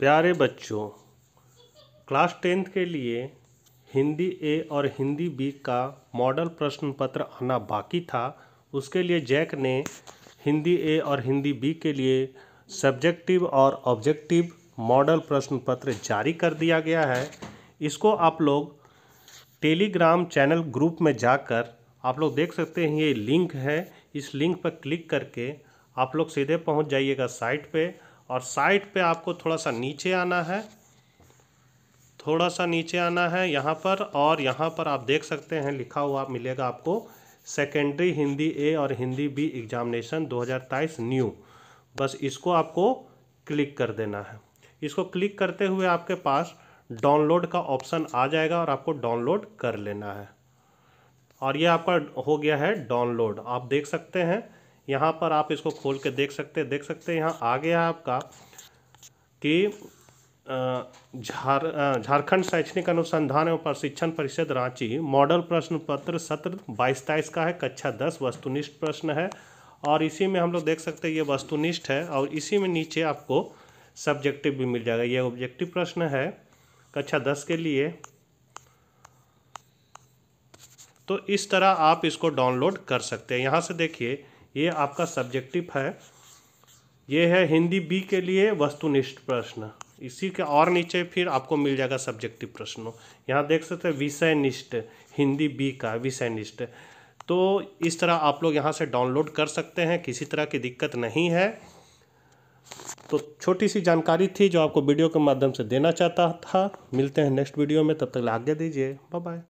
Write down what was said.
प्यारे बच्चों class tenth के लिए हिंदी ए और हिंदी बी का मॉडल प्रश्न पत्र आना बाकी था उसके लिए जैक ने हिंदी ए और हिंदी बी के लिए सब्जेक्टिव और ऑब्जेक्टिव मॉडल प्रश्न पत्र जारी कर दिया गया है इसको आप लोग टेलीग्राम चैनल ग्रुप में जाकर आप लोग देख सकते हैं ये लिंक है इस लिंक पर क्लिक करके आप लोग सीधे पहुंच जाइएगा साइट पर और साइड पे आपको थोड़ा सा नीचे आना है थोड़ा सा नीचे आना है यहाँ पर और यहाँ पर आप देख सकते हैं लिखा हुआ मिलेगा आपको सेकेंडरी हिंदी ए और Hindi B examination 2023 new bus इसको आपको क्लिक कर देना है इसको क्लिक करते हुए आपके पास डाउनलोड का ऑप्शन आ जाएगा और आपको डाउनलोड कर लेना है और ये आपका हो गया है डाउनलोड आप देख सकते हैं यहाँ पर आप इसको खोल के देख सकते हैं देख सकते हैं यहाँ आ गया आपका कि झार झारखंड शैक्षणिक अनुसंधान एवं प्रशिक्षण परिषद रांची मॉडल प्रश्न पत्र सत्र बाईस तेईस का है कक्षा दस वस्तुनिष्ठ प्रश्न है और इसी में हम लोग देख सकते हैं ये वस्तुनिष्ठ है और इसी में नीचे आपको सब्जेक्टिव भी मिल जाएगा ये ऑब्जेक्टिव प्रश्न है कक्षा दस के लिए तो इस तरह आप इसको डाउनलोड कर सकते हैं यहाँ से देखिए ये आपका सब्जेक्टिव है ये है हिंदी बी के लिए वस्तुनिष्ठ प्रश्न इसी के और नीचे फिर आपको मिल जाएगा सब्जेक्टिव प्रश्नों यहाँ देख सकते हैं विषयनिष्ठ हिंदी बी का विषयनिष्ठ तो इस तरह आप लोग यहाँ से डाउनलोड कर सकते हैं किसी तरह की दिक्कत नहीं है तो छोटी सी जानकारी थी जो आपको वीडियो के माध्यम से देना चाहता था मिलते हैं नेक्स्ट वीडियो में तब तक आज्ञा दीजिए बाय बाय